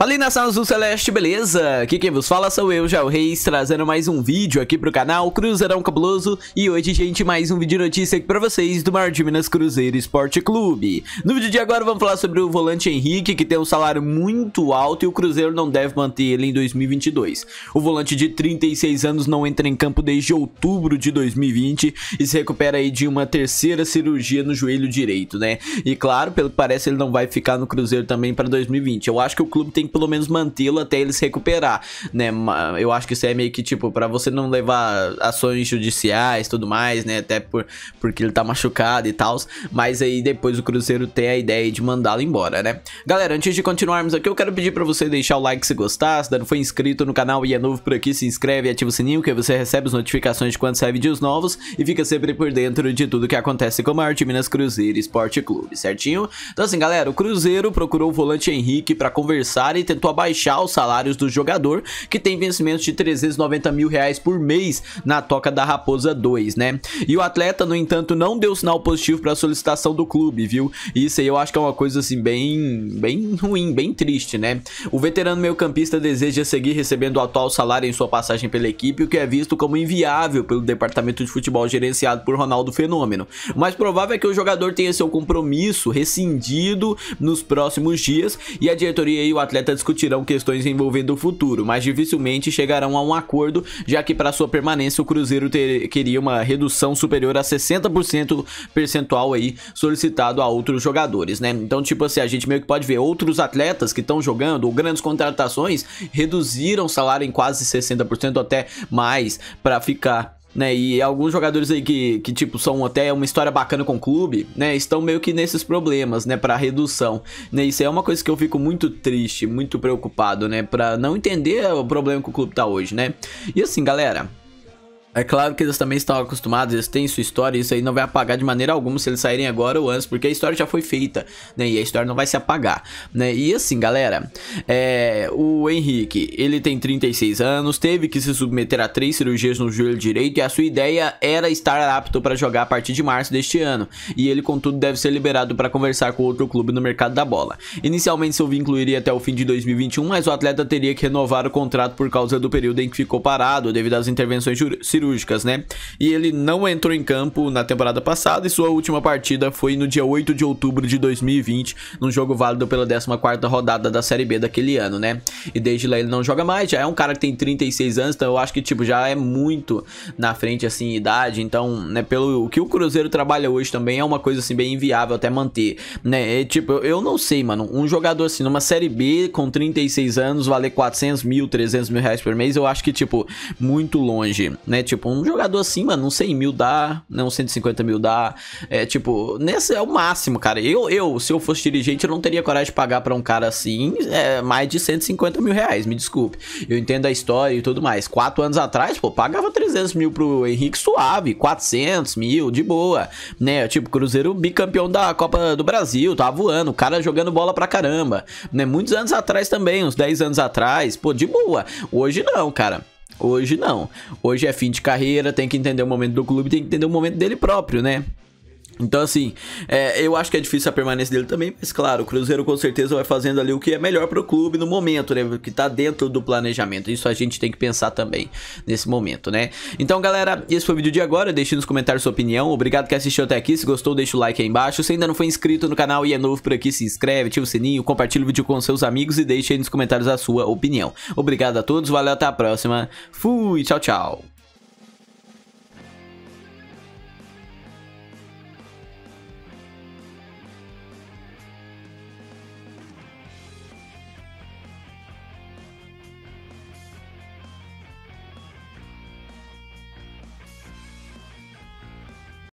Alinação Azul Celeste, beleza? Aqui quem vos fala sou eu, Jal Reis, trazendo mais um vídeo aqui pro canal Cruzeirão Cabuloso E hoje, gente, mais um vídeo notícia aqui pra vocês do Mar de Minas Cruzeiro Esporte Clube No vídeo de agora vamos falar sobre o volante Henrique, que tem um salário muito alto e o Cruzeiro não deve manter ele em 2022 O volante de 36 anos não entra em campo desde outubro de 2020 e se recupera aí de uma terceira cirurgia no joelho direito, né? E claro, pelo que parece, ele não vai ficar no Cruzeiro também pra 2020 Eu acho que o clube tem pelo menos mantê-lo até ele se recuperar, né? Eu acho que isso é meio que tipo para você não levar ações judiciais, tudo mais, né? Até por porque ele tá machucado e tal, mas aí depois o Cruzeiro tem a ideia de mandá-lo embora, né? Galera, antes de continuarmos aqui, eu quero pedir para você deixar o like se gostar, se não foi inscrito no canal e é novo por aqui, se inscreve e ativa o sininho que você recebe as notificações de quando sai vídeos novos e fica sempre por dentro de tudo que acontece com o maior de Minas Cruzeiro Esporte Clube, certinho? Então assim, galera, o Cruzeiro procurou o volante Henrique para conversar tentou abaixar os salários do jogador, que tem vencimentos de 390 mil reais por mês na Toca da Raposa 2, né? E o atleta, no entanto, não deu sinal positivo para a solicitação do clube, viu? Isso aí eu acho que é uma coisa assim bem, bem ruim, bem triste, né? O veterano meio-campista deseja seguir recebendo o atual salário em sua passagem pela equipe, o que é visto como inviável pelo departamento de futebol gerenciado por Ronaldo Fenômeno. O mais provável é que o jogador tenha seu compromisso rescindido nos próximos dias e a diretoria e o atleta discutirão questões envolvendo o futuro, mas dificilmente chegarão a um acordo, já que para sua permanência o Cruzeiro ter, queria uma redução superior a 60% percentual aí solicitado a outros jogadores, né? Então, tipo assim, a gente meio que pode ver outros atletas que estão jogando ou grandes contratações reduziram o salário em quase 60% até mais para ficar né? E alguns jogadores aí que, que tipo, são até uma história bacana com o clube, né? Estão meio que nesses problemas, né? Pra redução, né? Isso é uma coisa que eu fico muito triste, muito preocupado, né? Pra não entender o problema que o clube tá hoje, né? E assim, galera, é claro que eles também estavam acostumados, eles têm sua história, e isso aí não vai apagar de maneira alguma se eles saírem agora ou antes, porque a história já foi feita, né? E a história não vai se apagar, né? E assim, galera, é, o Henrique, ele tem 36 anos, teve que se submeter a três cirurgias no joelho direito e a sua ideia era estar apto para jogar a partir de março deste ano. E ele, contudo, deve ser liberado para conversar com outro clube no mercado da bola. Inicialmente, seu vínculo iria até o fim de 2021, mas o atleta teria que renovar o contrato por causa do período em que ficou parado devido às intervenções cirúrgicas cirúrgicas, né? E ele não entrou em campo na temporada passada e sua última partida foi no dia 8 de outubro de 2020, num jogo válido pela 14 rodada da Série B daquele ano, né? E desde lá ele não joga mais, já é um cara que tem 36 anos, então eu acho que tipo já é muito na frente assim idade, então, né, pelo o que o Cruzeiro trabalha hoje também é uma coisa assim bem inviável até manter, né? É, tipo, eu, eu não sei, mano, um jogador assim numa Série B com 36 anos valer 400 mil, 300 mil reais por mês, eu acho que tipo muito longe, né? Tipo, um jogador assim, mano, um 100 mil dá, né? Um 150 mil dá. É, tipo, nesse é o máximo, cara. Eu, eu se eu fosse dirigente, eu não teria coragem de pagar pra um cara assim é, mais de 150 mil reais, me desculpe. Eu entendo a história e tudo mais. Quatro anos atrás, pô, pagava 300 mil pro Henrique Suave, 400 mil, de boa, né? Tipo, Cruzeiro bicampeão da Copa do Brasil, tava tá voando, o cara jogando bola pra caramba, né? Muitos anos atrás também, uns 10 anos atrás, pô, de boa. Hoje não, cara. Hoje não. Hoje é fim de carreira, tem que entender o momento do clube, tem que entender o momento dele próprio, né? Então, assim, é, eu acho que é difícil a permanência dele também, mas claro, o Cruzeiro com certeza vai fazendo ali o que é melhor pro clube no momento, né? Que tá dentro do planejamento. Isso a gente tem que pensar também nesse momento, né? Então, galera, esse foi o vídeo de agora. Deixe nos comentários sua opinião. Obrigado que assistiu até aqui. Se gostou, deixa o like aí embaixo. Se ainda não foi inscrito no canal e é novo por aqui, se inscreve, ativa o sininho, compartilha o vídeo com seus amigos e deixe aí nos comentários a sua opinião. Obrigado a todos, valeu, até a próxima. Fui, tchau, tchau.